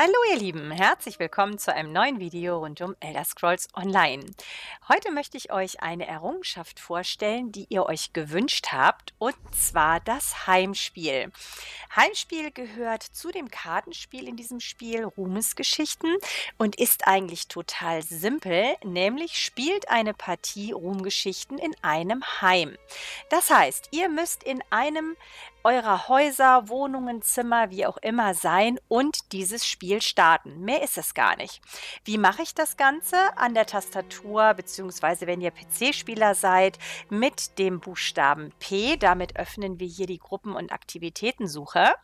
Hallo ihr Lieben, herzlich willkommen zu einem neuen Video rund um Elder Scrolls Online. Heute möchte ich euch eine Errungenschaft vorstellen, die ihr euch gewünscht habt, und zwar das Heimspiel. Heimspiel gehört zu dem Kartenspiel in diesem Spiel Ruhmesgeschichten und ist eigentlich total simpel, nämlich spielt eine Partie Ruhmgeschichten in einem Heim. Das heißt, ihr müsst in einem eurer Häuser, Wohnungen, Zimmer, wie auch immer sein und dieses Spiel Spiel starten. Mehr ist es gar nicht. Wie mache ich das Ganze? An der Tastatur, beziehungsweise wenn ihr PC-Spieler seid, mit dem Buchstaben P. Damit öffnen wir hier die Gruppen- und Aktivitätensuche.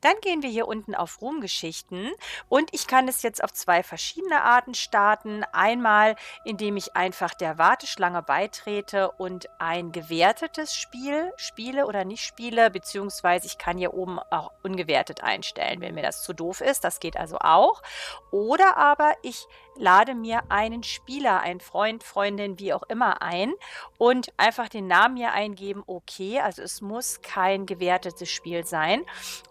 Dann gehen wir hier unten auf Ruhmgeschichten und ich kann es jetzt auf zwei verschiedene Arten starten. Einmal, indem ich einfach der Warteschlange beitrete und ein gewertetes Spiel spiele oder nicht spiele, beziehungsweise ich kann hier oben auch ungewertet einstellen, wenn mir das zu doof ist. Das geht also also auch. Oder aber ich lade mir einen Spieler, einen Freund, Freundin, wie auch immer ein und einfach den Namen hier eingeben, okay, also es muss kein gewertetes Spiel sein.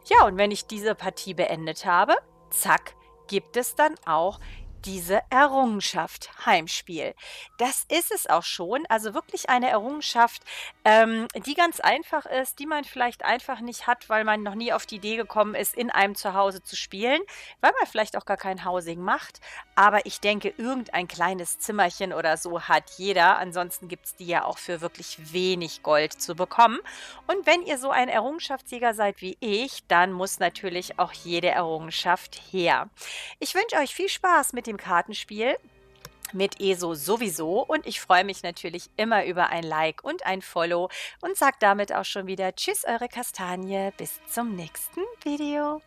Ja, und wenn ich diese Partie beendet habe, zack, gibt es dann auch diese Errungenschaft Heimspiel. Das ist es auch schon. Also wirklich eine Errungenschaft, ähm, die ganz einfach ist, die man vielleicht einfach nicht hat, weil man noch nie auf die Idee gekommen ist, in einem Zuhause zu spielen, weil man vielleicht auch gar kein Housing macht. Aber ich denke, irgendein kleines Zimmerchen oder so hat jeder. Ansonsten gibt es die ja auch für wirklich wenig Gold zu bekommen. Und wenn ihr so ein Errungenschaftsjäger seid wie ich, dann muss natürlich auch jede Errungenschaft her. Ich wünsche euch viel Spaß mit dem dem Kartenspiel. Mit ESO sowieso und ich freue mich natürlich immer über ein Like und ein Follow und sage damit auch schon wieder Tschüss, eure Kastanie, bis zum nächsten Video.